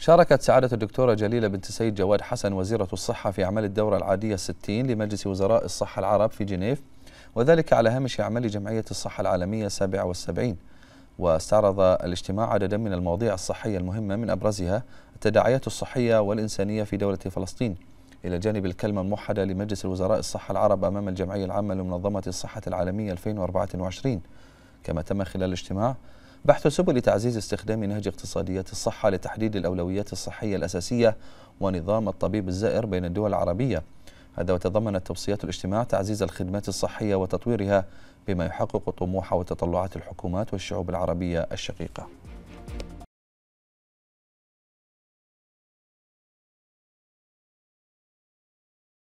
شاركت سعادة الدكتورة جليلة بنت سيد جواد حسن وزيرة الصحة في أعمال الدورة العادية الستين لمجلس وزراء الصحة العرب في جنيف وذلك على هامش أعمال جمعية الصحة العالمية 77 واستعرض الاجتماع عددا من المواضيع الصحية المهمة من أبرزها التداعيات الصحية والإنسانية في دولة فلسطين إلى جانب الكلمة الموحدة لمجلس الوزراء الصحة العرب أمام الجمعية العامة لمنظمة الصحة العالمية 2024 كما تم خلال الاجتماع بحث سبل تعزيز استخدام نهج اقتصاديات الصحة لتحديد الأولويات الصحية الأساسية ونظام الطبيب الزائر بين الدول العربية هذا وتضمنت توصيات الاجتماع تعزيز الخدمات الصحية وتطويرها بما يحقق طموح وتطلعات الحكومات والشعوب العربية الشقيقة